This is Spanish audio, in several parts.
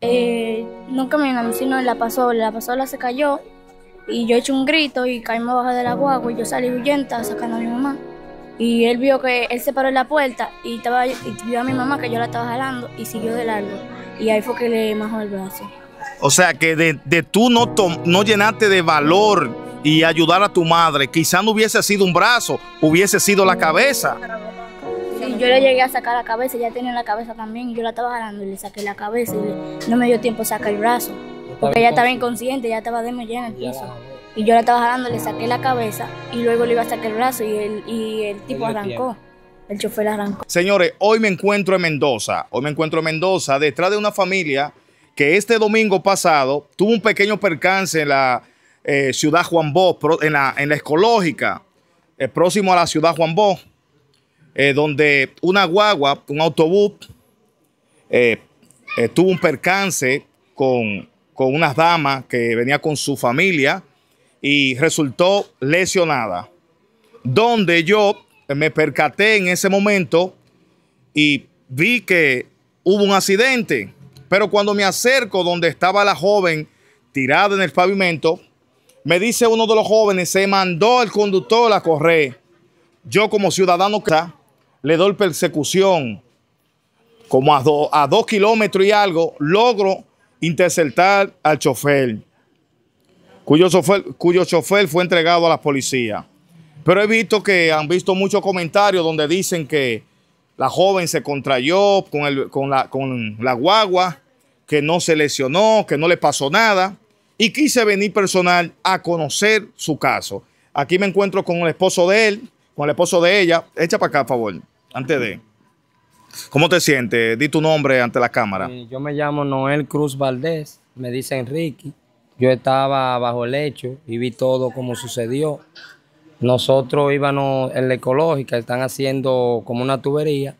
eh, nunca me sino la pasó, la pasola se cayó y yo eché un grito y caímos bajo de la guagua y yo salí huyenta sacando a mi mamá. Y él vio que él se paró en la puerta y, estaba, y vio a mi mamá que yo la estaba jalando y siguió de largo. Y ahí fue que le majó el brazo. O sea que de, de tú no, no llenarte de valor y ayudar a tu madre, quizás no hubiese sido un brazo, hubiese sido la cabeza yo le llegué a sacar la cabeza, ella tenía la cabeza también, y yo la estaba jalando y le saqué la cabeza y no me dio tiempo sacar el brazo, porque ella estaba inconsciente, ella estaba de en el piso. Y yo la estaba jalando, le saqué la cabeza y luego le iba a sacar el brazo y el, y el tipo arrancó. El chofer arrancó. Señores, hoy me encuentro en Mendoza. Hoy me encuentro en Mendoza, detrás de una familia que este domingo pasado tuvo un pequeño percance en la eh, ciudad Juan Bosch, en la, en la ecológica, eh, próximo a la ciudad Juan Bosch. Eh, donde una guagua, un autobús, eh, eh, tuvo un percance con, con unas damas que venía con su familia y resultó lesionada. Donde yo me percaté en ese momento y vi que hubo un accidente. Pero cuando me acerco donde estaba la joven tirada en el pavimento, me dice uno de los jóvenes, se mandó el conductor a correr. Yo como ciudadano que le doy persecución, como a, dos kilómetros y algo, logro interceptar al chofer, cuyo chofer, fue entregado a la policía. Pero he visto que han visto muchos comentarios donde dicen que la joven se contrayó con, la, con la guagua, que no se lesionó, que no le pasó nada. Y quise venir personal a conocer su caso. Aquí me encuentro con el esposo de él, con el esposo de ella. Echa para acá, por favor. Antes de. ¿Cómo te sientes? Di tu nombre ante la cámara. yo me llamo Noel Cruz Valdés, me dice Enrique. Yo estaba bajo el lecho y vi todo como sucedió. Nosotros íbamos en la ecológica, están haciendo como una tubería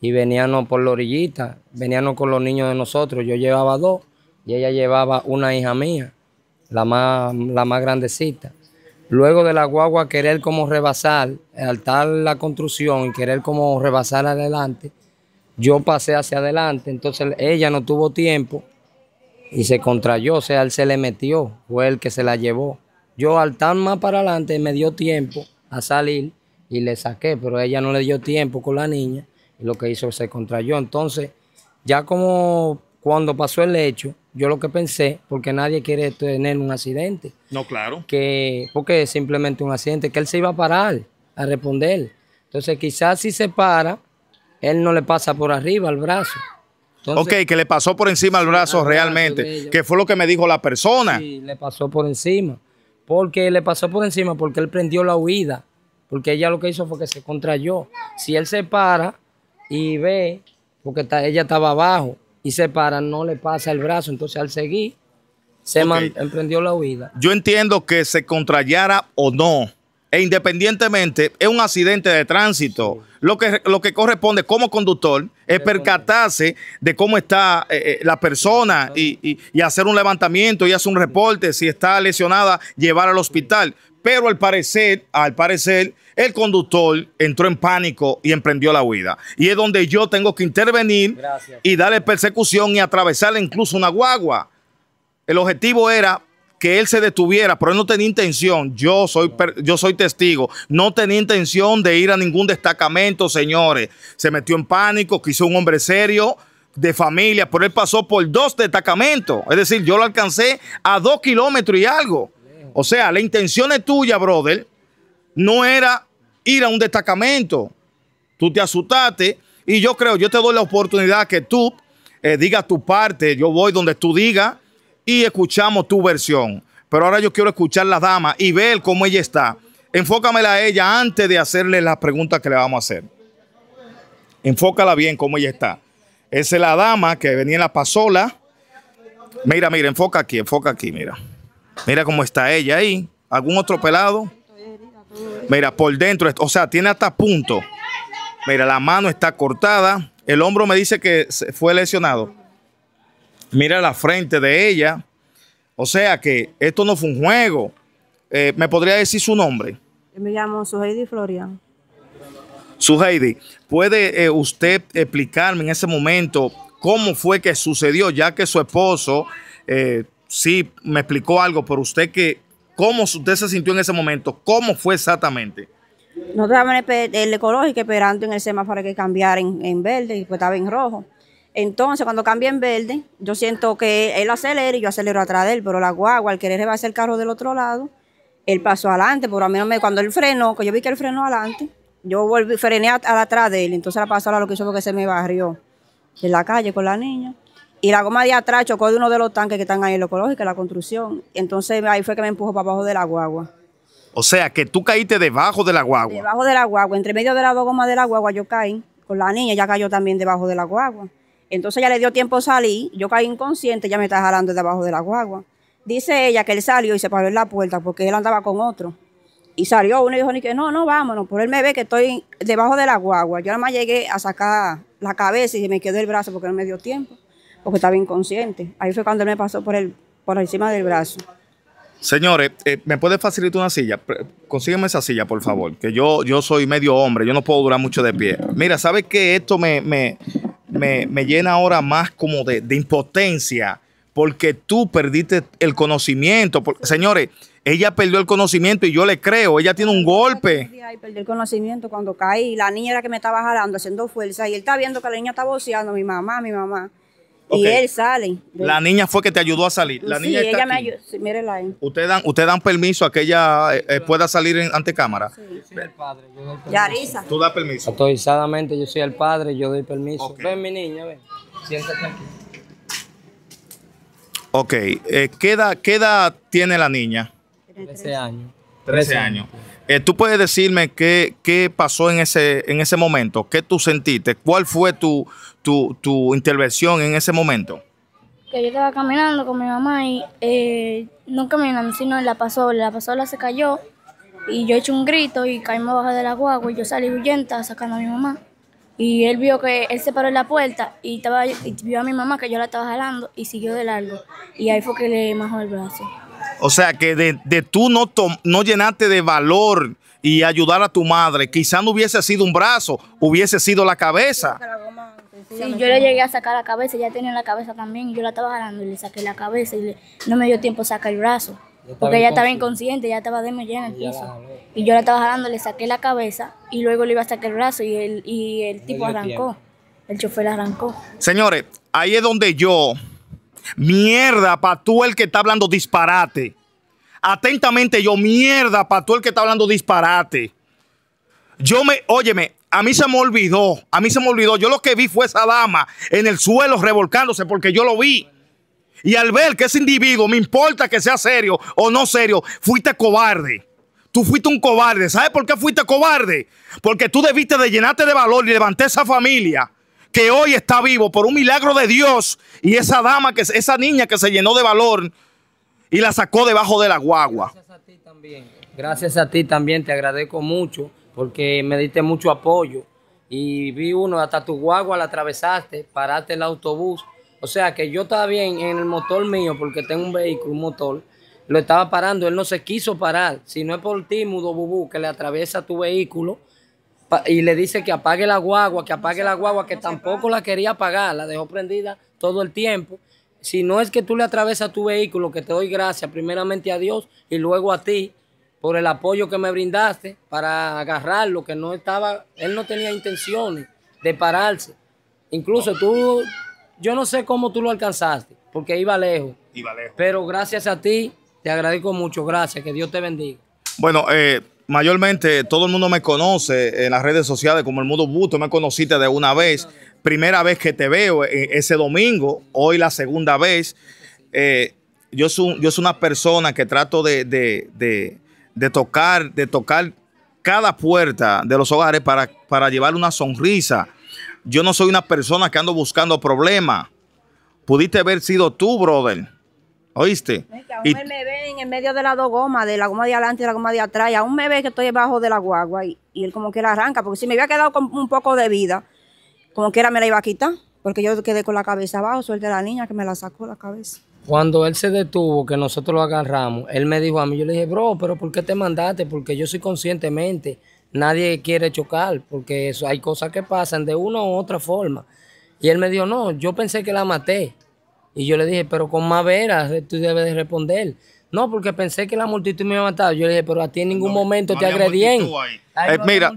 y veníamos por la orillita, veníamos con los niños de nosotros. Yo llevaba dos y ella llevaba una hija mía, la la más grandecita. Luego de la guagua querer como rebasar, altar la construcción y querer como rebasar adelante, yo pasé hacia adelante, entonces ella no tuvo tiempo y se contrayó, o sea, él se le metió, fue el que se la llevó. Yo al más para adelante me dio tiempo a salir y le saqué, pero ella no le dio tiempo con la niña y lo que hizo se contrayó. Entonces, ya como cuando pasó el hecho, yo lo que pensé, porque nadie quiere tener un accidente. No, claro. Que, porque es simplemente un accidente, que él se iba a parar a responder. Entonces, quizás si se para, él no le pasa por arriba al brazo. ok, que le pasó por encima al brazo realmente, que fue lo que me dijo la persona. Sí, le pasó por encima. Porque le pasó por encima, porque él prendió la huida. Porque ella lo que hizo fue que se contrayó. Si él se para y ve, porque ella estaba abajo, y se para, no le pasa el brazo. Entonces al seguir, se emprendió la huida. Yo entiendo que se contrallara o no. E independientemente, es un accidente de tránsito. Lo, que, lo que corresponde como conductor es percatarse de cómo está eh, eh, la persona y, y, hacer un levantamiento y hacer un reporte. Si está lesionada, llevar al hospital pero al parecer, al parecer, el conductor entró en pánico y emprendió la huida. Y es donde yo tengo que intervenir y darle persecución y atravesarle incluso una guagua. El objetivo era que él se detuviera, pero él no tenía intención. Yo soy, yo soy testigo. No tenía intención de ir a ningún destacamento, señores. Se metió en pánico, quiso un hombre serio de familia, pero él pasó por dos destacamentos. Es decir, yo lo alcancé a dos kilómetros y algo. O sea, la intención es tuya, brother. No era ir a un destacamento. Tú te asustaste y yo creo, yo te doy la oportunidad que tú eh, digas tu parte. Yo voy donde tú digas y escuchamos tu versión. Pero ahora yo quiero escuchar a la dama y ver cómo ella está. Enfócamela a ella antes de hacerle las preguntas que le vamos a hacer. Enfócala bien cómo ella está. Esa es la dama que venía en la pasola. Mira, mira, enfoca aquí, enfoca aquí, mira. Mira cómo está ella ahí. ¿Algún otro pelado? Mira, por dentro, o sea, tiene hasta punto. Mira, la mano está cortada. El hombro me dice que fue lesionado. Mira la frente de ella. O sea que esto no fue un juego. Eh, ¿Me podría decir su nombre? Me llamo Suheidi Florian. Suheidi, ¿puede eh, usted explicarme en ese momento cómo fue que sucedió, ya que su esposo eh, sí me explicó algo, pero usted que, ¿cómo usted se sintió en ese momento? ¿Cómo fue exactamente? Nosotros estábamos en el, ecológico esperando en el semáforo que cambiara en, verde y pues estaba en rojo. Entonces, cuando cambia en verde, yo siento que él acelera y yo acelero atrás de él, pero la guagua, al querer rebasar el carro del otro lado, él pasó adelante, pero a mí no me, cuando él frenó, que yo vi que él frenó adelante, yo volví, frené atrás de él, entonces la pasó a lo que hizo que se me barrió en la calle con la niña. Y la goma de atrás chocó de uno de los tanques que están ahí en lo ecológico, la construcción. Entonces ahí fue que me empujó para abajo de la guagua. O sea, que tú caíste debajo de la guagua. Debajo de la guagua, entre medio de las dos gomas de la guagua yo caí. Con la niña ya cayó también debajo de la guagua. Entonces ya le dio tiempo a salir, yo caí inconsciente, ya me está jalando debajo de la guagua. Dice ella que él salió y se paró en la puerta porque él andaba con otro. Y salió uno y dijo, ni que no, no, vámonos. Por él me ve que estoy debajo de la guagua. Yo nada más llegué a sacar la cabeza y me quedó el brazo porque no me dio tiempo porque estaba inconsciente. Ahí fue cuando él me pasó por, el, por encima del brazo. Señores, eh, ¿me puede facilitar una silla? Consígueme esa silla, por favor, que yo, yo soy medio hombre, yo no puedo durar mucho de pie. Mira, ¿sabes qué? Esto me, llena ahora más como de, impotencia, porque tú perdiste el conocimiento. señores, ella perdió el conocimiento y yo le creo, ella tiene un golpe. perdí el conocimiento cuando caí, la niña era que me estaba jalando, haciendo fuerza, y él está viendo que la niña está voceando, mi mamá, mi mamá. Y él sale. La niña fue que te ayudó a salir. La niña ella me ayudó. ahí. dan, usted dan permiso a que ella eh, eh, pueda salir en, ante cámara. Sí, yo soy el padre. Ya Tú das permiso. Autorizadamente yo soy el padre, yo doy permiso. Ven, mi niña, ven. Siéntate aquí. Ok. Eh, ¿qué, edad, tiene la niña? 13 años. 13 años. ¿Tú puedes decirme qué, qué pasó en ese, en ese momento? ¿Qué tú sentiste? ¿Cuál fue tu, tu, intervención en ese momento? Que yo estaba caminando con mi mamá y eh, no caminando, sino en la pasola. La pasola se cayó y yo eché un grito y caímos abajo de la guagua y yo salí huyenta sacando a mi mamá. Y él vio que él se paró en la puerta y, estaba, vio a mi mamá que yo la estaba jalando y siguió de largo. Y ahí fue que le majó el brazo. O sea que de, de tú no, no llenarte de valor y ayudar a tu madre, quizá no hubiese sido un brazo, hubiese sido la cabeza. Sí, yo le llegué a sacar la cabeza, ella tenía la cabeza también, yo la estaba jalando y le saqué la cabeza y no me dio tiempo sacar el brazo. Porque ella estaba inconsciente, ya estaba desmayada en el piso. Y yo la estaba jalando, le saqué la cabeza y luego le iba a sacar el brazo y el, y el tipo arrancó. El chofer arrancó. Señores, ahí es donde yo. Mierda, pa' tú el que está hablando disparate. Atentamente yo, mierda, pa' tú el que está hablando disparate. Yo me, óyeme, a mí se me olvidó, a mí se me olvidó. Yo lo que vi fue esa dama en el suelo revolcándose porque yo lo vi. Y al ver que ese individuo, me importa que sea serio o no serio, fuiste cobarde. Tú fuiste un cobarde. ¿Sabes por qué fuiste cobarde? Porque tú debiste de llenarte de valor y levantar esa familia que hoy está vivo por un milagro de Dios. Y esa dama, que, esa niña que se llenó de valor y la sacó debajo de la guagua. Gracias a ti también. Gracias a ti también. Te agradezco mucho porque me diste mucho apoyo. Y vi uno, hasta tu guagua la atravesaste, paraste el autobús. O sea que yo estaba bien en el motor mío, porque tengo un vehículo, un motor, lo estaba parando, él no se quiso parar. Si no es por ti, Mudo Bubú, que le atraviesa tu vehículo y le dice que apague la guagua, que apague la guagua, que tampoco la quería apagar, la dejó prendida todo el tiempo. Si no es que tú le atravesas tu vehículo, que te doy gracias primeramente a Dios y luego a ti, por el apoyo que me brindaste para agarrar lo que no estaba, él no tenía intenciones de pararse. Incluso tú, yo no sé cómo tú lo alcanzaste, porque iba lejos. Iba lejos. Pero gracias a ti, te agradezco mucho, gracias, que Dios te bendiga. Bueno, eh, mayormente todo el mundo me conoce en las redes sociales como el Mundo Busto, me conociste de una vez, primera vez que te veo eh, ese domingo, hoy la segunda vez. Eh, yo, soy, yo soy una persona que trato de de tocar, de tocar cada puerta de los hogares para, para llevar una sonrisa. Yo no soy una persona que ando buscando problemas. Pudiste haber sido tú, brother. ¿Oíste? aún él me ve en el medio de las dos gomas, de la goma de adelante y la goma de atrás, y aún me ve que estoy debajo de la guagua y, él como que la arranca, porque si me había quedado con un poco de vida, como quiera me la iba a quitar, porque yo quedé con la cabeza abajo, suerte de la niña que me la sacó la cabeza. Cuando él se detuvo, que nosotros lo agarramos, él me dijo a mí, yo le dije, bro, pero ¿por qué te mandaste? Porque yo soy conscientemente, nadie quiere chocar, porque eso, hay cosas que pasan de una u otra forma. Y él me dijo, no, yo pensé que la maté. Y yo le dije, pero con más veras eh, tú debes de responder. No, porque pensé que la multitud me iba a Yo le dije, pero a ti en ningún momento te agredí. mira,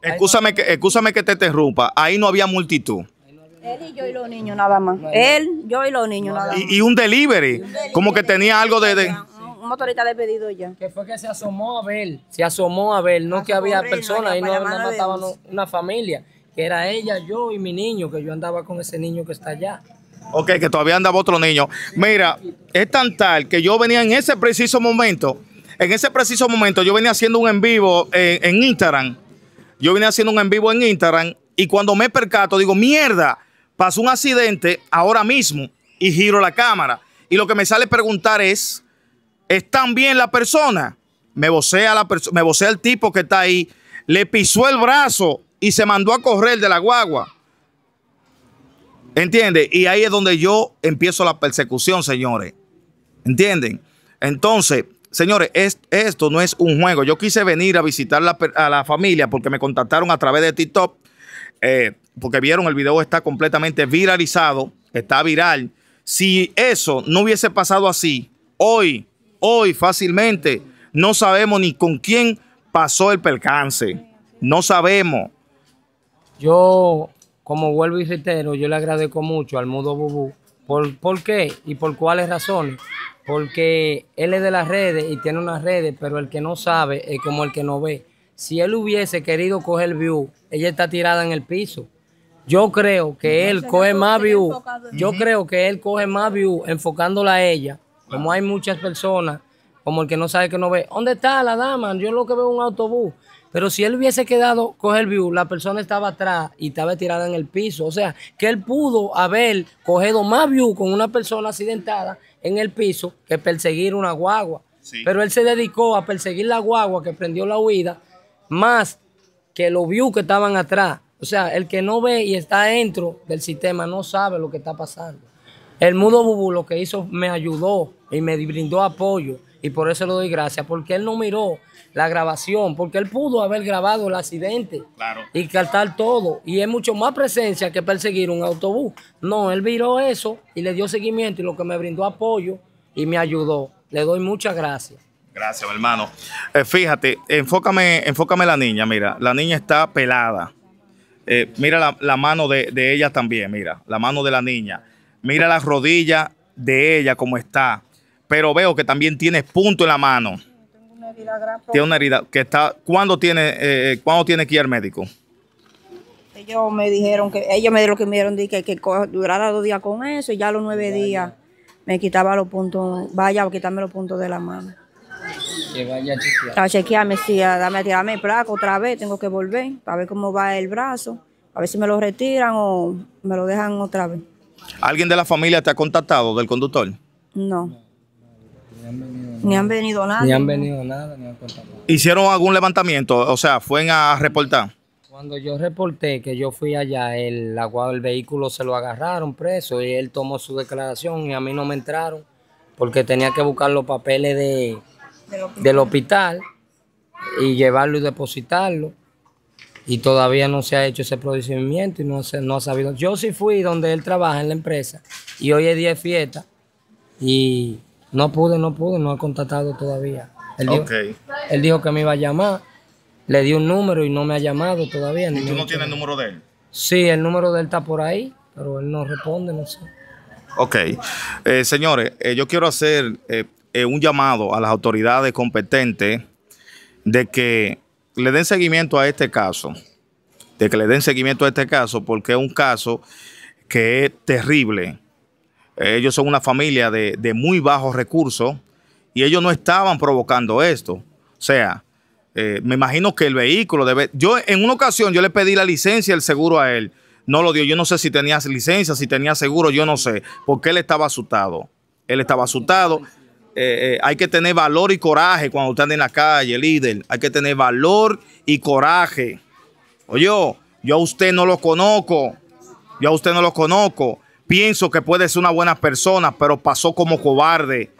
escúchame que te interrumpa, ahí no había multitud. Él y yo y los niños nada más. Él, yo y los niños nada más. Y, un, delivery, como que tenía algo de... Un motorista de ya. Que fue que se asomó a ver, se asomó a ver, no que había personas, ahí no, no una familia, que era ella, yo y mi niño, que yo andaba con ese niño que está allá. Ok, que todavía andaba otro niño. Mira, es tan tal que yo venía en ese preciso momento, en ese preciso momento yo venía haciendo un en vivo en, en Instagram. Yo venía haciendo un en vivo en Instagram y cuando me percato digo, mierda, pasó un accidente ahora mismo y giro la cámara. Y lo que me sale preguntar es, ¿están bien la persona? Me vocea, la me el tipo que está ahí, le pisó el brazo y se mandó a correr de la guagua. ¿Entiende? Y ahí es donde yo empiezo la persecución, señores. ¿Entienden? Entonces, señores, esto no es un juego. Yo quise venir a visitar a la familia porque me contactaron a través de TikTok. Eh, porque vieron el video está completamente viralizado, está viral. Si eso no hubiese pasado así, hoy, hoy fácilmente, no sabemos ni con quién pasó el percance. No sabemos. Yo, como vuelvo y reitero, yo le agradezco mucho al Mudo Bubú. ¿Por, ¿Por qué? ¿Y por cuáles razones? Porque él es de las redes y tiene unas redes, pero el que no sabe es como el que no ve. Si él hubiese querido coger view, ella está tirada en el piso. Yo creo que él coge más view. Yo creo que él coge más view enfocándola a ella. Como hay muchas personas, como el que no sabe que no ve. ¿Dónde está la dama? Yo lo que veo es un autobús. Pero si él hubiese quedado el view, la persona estaba atrás y estaba tirada en el piso. O sea, que él pudo haber cogido más view con una persona accidentada en el piso que perseguir una guagua. Pero él se dedicó a perseguir la guagua que prendió la huida, más que los views que estaban atrás. O sea, el que no ve y está dentro del sistema no sabe lo que está pasando. El mudo Bubu lo que hizo me ayudó y me brindó apoyo y por eso le doy gracias, porque él no miró la grabación, porque él pudo haber grabado el accidente claro. y cantar todo. Y es mucho más presencia que perseguir un autobús. No, él miró eso y le dio seguimiento y lo que me brindó apoyo y me ayudó. Le doy muchas gracias. Gracias, hermano. Eh, fíjate, enfócame, enfócame la niña, mira, la niña está pelada eh, mira la, mano de, ella también, mira, la mano de la niña. Mira la rodilla de ella como está. Pero veo que también tiene punto en la mano. una herida Tiene una herida que está. ¿Cuándo tiene, eh, eh, tiene que ir al médico? Ellos me dijeron que, ellos me dijeron que me dieron que, durara dos días con eso y ya los nueve días me quitaba los puntos, vaya quitarme los puntos de la mano. Que vaya a A chequearme, sí, a tirarme el placo otra vez, tengo que volver para ver cómo va el brazo, a ver si me lo retiran o me lo dejan otra vez. ¿Alguien de la familia te ha contactado del conductor? No. Ni han, venido nada. Ni han venido nada, ¿Hicieron algún levantamiento? O sea, ¿fueron a reportar? Cuando yo reporté que yo fui allá, el aguado vehículo se lo agarraron preso y él tomó su declaración y a mí no me entraron porque tenía que buscar los papeles de, del hospital. y llevarlo y depositarlo. Y todavía no se ha hecho ese procedimiento y no, se, no ha sabido. Yo sí fui donde él trabaja en la empresa y hoy es día de fiesta y no pude, no pude, no ha contactado todavía. Él, dijo, él dijo que me iba a llamar, le di un número y no me ha llamado todavía. ¿Y tú no tienes el número de él? Sí, el número de él está por ahí, pero él no responde, no sé. Ok. Eh, señores, eh, yo quiero hacer eh, eh, un llamado a las autoridades competentes de que le den seguimiento a este caso, de que le den seguimiento a este caso, porque es un caso que es terrible. Ellos son una familia de, muy bajos recursos y ellos no estaban provocando esto. O sea, eh, me imagino que el vehículo debe... Yo en una ocasión yo le pedí la licencia, el seguro a él. No lo dio. Yo no sé si tenía licencia, si tenía seguro, yo no sé. Porque él estaba asustado. Él estaba asustado. Eh, eh, hay que tener valor y coraje cuando usted en la calle, líder. Hay que tener valor y coraje. Oye, yo a usted no lo conozco. Yo a usted no lo conozco. Pienso que puede ser una buena persona, pero pasó como cobarde.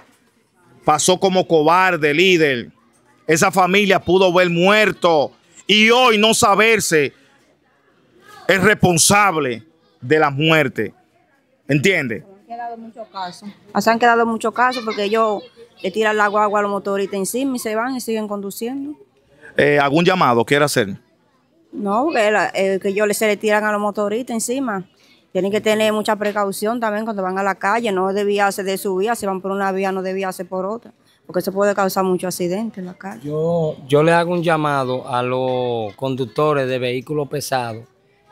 Pasó como cobarde, líder. Esa familia pudo ver muerto y hoy no saberse es responsable de la muerte. ¿Entiende? muchos casos. Se han quedado muchos casos porque ellos le tiran agua agua a los motoristas encima y se van y siguen conduciendo. Eh, ¿Algún llamado quiere hacer? No, eh, que, ellos se le tiran a los motoristas encima. Tienen que tener mucha precaución también cuando van a la calle, no debía ser de su vía, si van por una vía no debía hacerse por otra, porque eso puede causar muchos accidentes en la calle. Yo, yo le hago un llamado a los conductores de vehículos pesados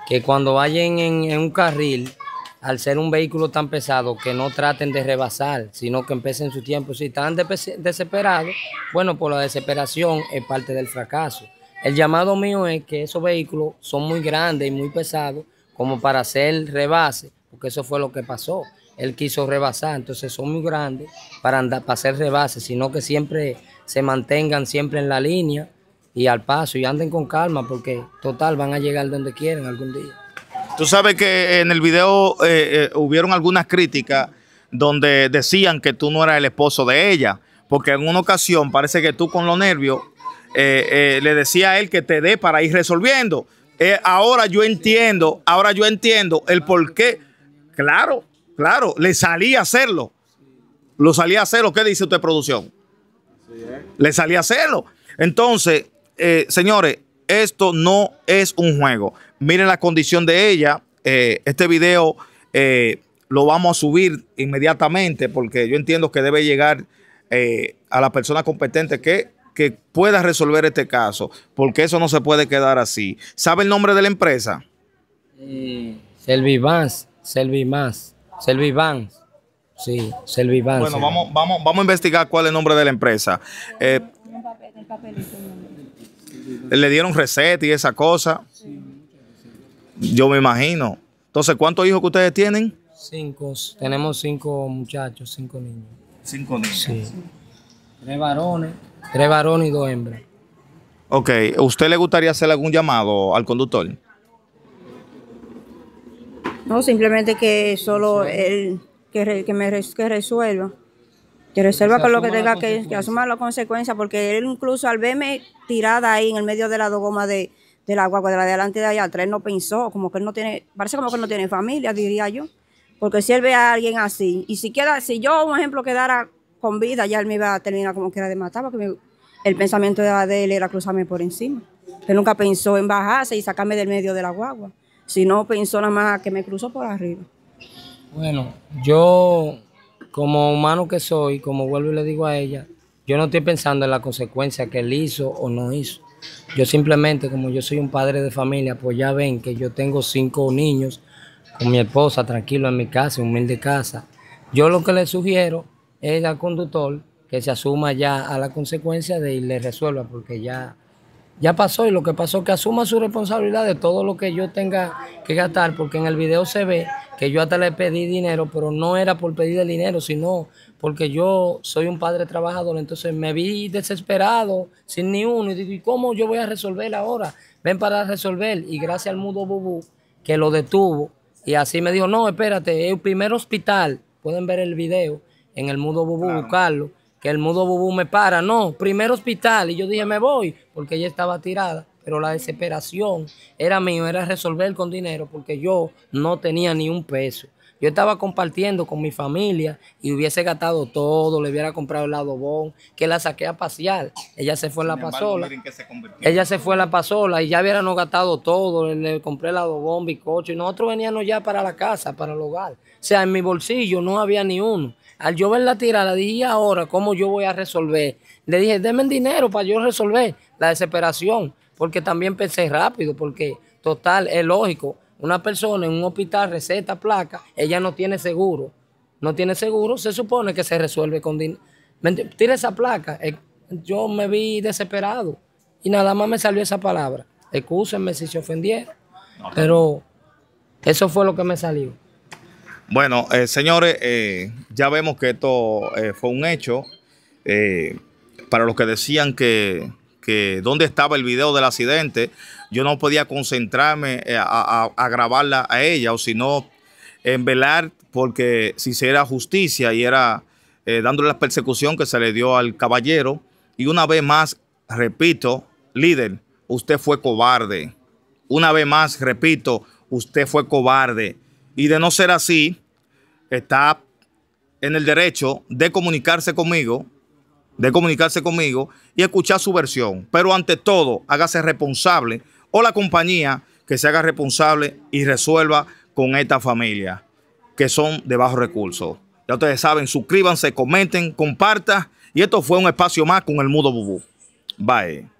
que cuando vayan en un carril al ser un vehículo tan pesado, que no traten de rebasar, sino que empecen su tiempo. Si están desesperados, bueno, por pues la desesperación es parte del fracaso. El llamado mío es que esos vehículos son muy grandes y muy pesados como para hacer rebase, porque eso fue lo que pasó. Él quiso rebasar, entonces son muy grandes para, andar, para hacer rebase, sino que siempre se mantengan siempre en la línea y al paso y anden con calma porque total van a llegar donde quieren algún día. Tú sabes que en el video eh, eh, hubieron algunas críticas donde decían que tú no eras el esposo de ella, porque en una ocasión parece que tú con los nervios eh, le decía a él que te dé para ir resolviendo. ahora yo entiendo, ahora yo entiendo el por qué. Claro, claro, le salía a hacerlo. Lo salía a hacerlo. ¿Qué dice usted, producción? Le salía a hacerlo. Entonces, señores, esto no es un juego. Miren la condición de ella. Eh, este video eh, lo vamos a subir inmediatamente porque yo entiendo que debe llegar eh, a la persona competente que, pueda resolver este caso, porque eso no se puede quedar así. ¿Sabe el nombre de la empresa? Servivans, Servivans, Servivans. Sí, Servivans. Bueno, vamos, vamos, vamos a investigar cuál es el nombre de la empresa. le dieron receta y esa cosa. Yo me imagino. Entonces, ¿cuántos hijos que ustedes tienen? Cinco. Tenemos cinco muchachos, cinco niños. Cinco niños. Sí. Tres varones, tres varones y dos hembras. Ok, ¿usted le gustaría hacer algún llamado al conductor? No, simplemente que solo él, que, que me que resuelva. Que resuelva con lo que tenga que, asumir las consecuencias, porque él incluso al verme tirada ahí en el medio de la dogoma de, de la guagua de la de adelante de allá atrás. no pensó, como que él no tiene, parece como que no tiene familia, diría yo. Porque si él ve a alguien así, y si queda, si yo, un ejemplo, quedara con vida, ya él me iba a terminar como que era de matar, porque el pensamiento de, él era cruzarme por encima. que nunca pensó en bajarse y sacarme del medio de la guagua, sino pensó nada más que me cruzó por arriba. Bueno, yo como humano que soy, como vuelvo y le digo a ella, yo no estoy pensando en la consecuencia que él hizo o no hizo. Yo simplemente, como yo soy un padre de familia, pues ya ven que yo tengo cinco niños con mi esposa, tranquilo en mi casa, humilde casa. Yo lo que le sugiero es al conductor que se asuma ya a la consecuencia de y le resuelva, porque ya ya pasó y lo que pasó que asuma su responsabilidad de todo lo que yo tenga que gastar, porque en el video se ve que yo hasta le pedí dinero, pero no era por pedir el dinero, sino porque yo soy un padre trabajador, entonces me vi desesperado, sin ni uno, y digo, ¿y cómo yo voy a resolver ahora? Ven para resolver, y gracias al mudo Bubú, que lo detuvo, y así me dijo, no, espérate, el primer hospital, pueden ver el video en el mudo Bubú, buscarlo, que el mudo bubú me para. No, primer hospital. Y yo dije, me voy, porque ella estaba tirada. Pero la desesperación era mío, era resolver con dinero, porque yo no tenía ni un peso. Yo estaba compartiendo con mi familia y hubiese gastado todo, le hubiera comprado el adobón, que la saqué a pasear. Ella se fue a la pasola. ella se fue a la pasola y ya no gastado todo. Le, compré el adobón, bizcocho. Y nosotros veníamos ya para la casa, para el hogar. O sea, en mi bolsillo no había ni uno. Al yo ver la tirada, dije, ahora cómo yo voy a resolver? Le dije, denme dinero para yo resolver la desesperación, porque también pensé rápido, porque total, es lógico. Una persona en un hospital receta placa, ella no tiene seguro. No tiene seguro, se supone que se resuelve con dinero. Tira esa placa. Eh, yo me vi desesperado y nada más me salió esa palabra. Excúsenme si se ofendieron, pero eso fue lo que me salió. Bueno, eh, señores, eh, ya vemos que esto eh, fue un hecho. para los que decían que, dónde estaba el video del accidente, yo no podía concentrarme a, grabarla a ella, o sino no, en velar, porque si se era justicia y era dándole la persecución que se le dio al caballero. Y una vez más, repito, líder, usted fue cobarde. Una vez más, repito, usted fue cobarde y de no ser así, está en el derecho de comunicarse conmigo, de comunicarse conmigo y escuchar su versión. Pero ante todo, hágase responsable o la compañía que se haga responsable y resuelva con esta familia que son de bajos recursos. Ya ustedes saben, suscríbanse, comenten, compartan. Y esto fue un espacio más con el Mudo Bubú. Bye.